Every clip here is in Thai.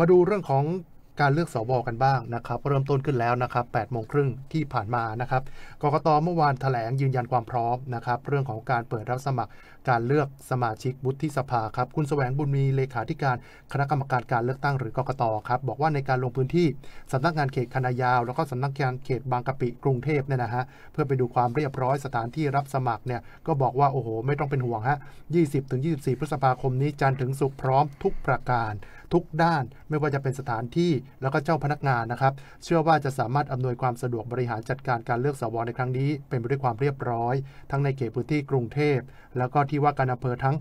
มาดูเรื่องของการเลือกสวกันบ้างนะครับ เริ่มต้นขึ้นแล้วนะครับ8โมงครึ่งที่ผ่านมานะครับ กกตเมื่อวานถแถลงยืนยันความพร้อมนะครับ เรื่องของการเปิดรับสมัคร การเลือกสมาชิกบุตรที่สภาครับ คุณสแสวงบุญมีเลขาธิการคณะกรรมการการเลือกตั้งหรือกกตครับบอกว่าในการลงพื้นที่สำนักงานเขตคณะยาว แล้วก็สำนักงานเขตบางกะปิกรุงเทพเนี่ยนะฮะ เพื่อไปดูความเรียบร้อยสถานที่รับสมัครเนี่ย ก็บอกว่าโอ้โหไม่ต้องเป็นห่วงฮะ20-24พฤษภาคมนี้จันทร์ถึงศุกร์พร้อมทุกประการทุกด้านไม่ว่าจะเป็นสถานที่แล้วก็เจ้าพนักงานนะครับ เชื่อว่าจะสามารถอำนวยความสะดวกบริหารจัดการการเลือกสวในครั้งนี้เป็นไปด้วยความเรียบร้อย ทั้งในเขตพื้นที่กรุงเทพแล้วก็ที่ว่าการอำเภอทั้ง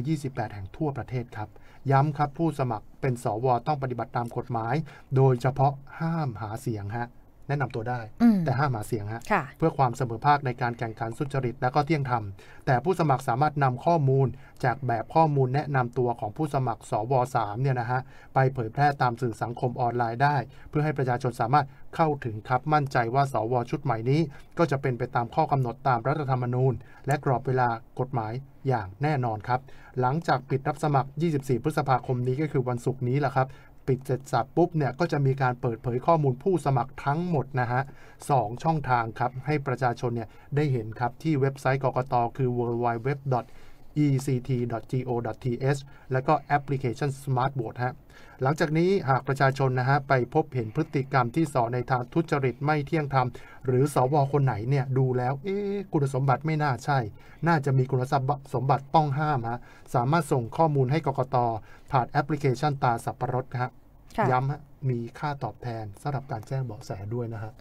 928 แห่งทั่วประเทศครับ ย้ำครับผู้สมัครเป็นสวต้องปฏิบัติตามกฎหมาย โดยเฉพาะห้ามหาเสียงฮะแนะนำตัวได้แต่ห้ามหาเสียงฮะเพื่อความเสมอภาคในการแข่งขันสุจริตและก็เที่ยงธรรมแต่ผู้สมัครสามารถนำข้อมูล จากแบบข้อมูลแนะนำตัวของผู้สมัครสวสามเนี่ยนะฮะไปเผยแพร่ตามสื่อสังคมออนไลน์ได้ เพื่อให้ประชาชนสามารถเข้าถึงครับมั่นใจว่าสวชุดใหม่นี้ ก็จะเป็นไปตามข้อกำหนดตามรัฐธรรมนูญ และกรอบเวลากฎหมายอย่างแน่นอนครับ หลังจากปิดรับสมัคร 24พฤษภาคมนี้ก็คือวันศุกร์นี้แหละครับปิดเสร็จสับปุ๊บ เนี่ย ก็จะมีการเปิดเผยข้อมูลผู้สมัครทั้งหมดนะฮะสช่องทางครับ ให้ประชาชนเนี่ยได้เห็นครับ ที่เว็บไซต์กกตคือ w w w ect.go.th และก็แอปพลิเคชัน Smart b o t e ฮะ หลังจากนี้หากประชาชนนะฮะไปพบเห็นพฤติกรรมที่สอในทางทุจริตไม่เที่ยงธรรม หรือสวคนไหนเนี่ยดูแล้วเอ๊คุณสมบัติไม่น่าใช่ น่าจะมีคุณสมบัติต้องห้ามฮะสามารถส่งข้อมูลให้กกตผ่านแอปพลิเคชันตาสับประรดฮะย้ำฮะมีค่าตอบแทนสำหรับการแจ้งเบาะแสด้วยนะฮะ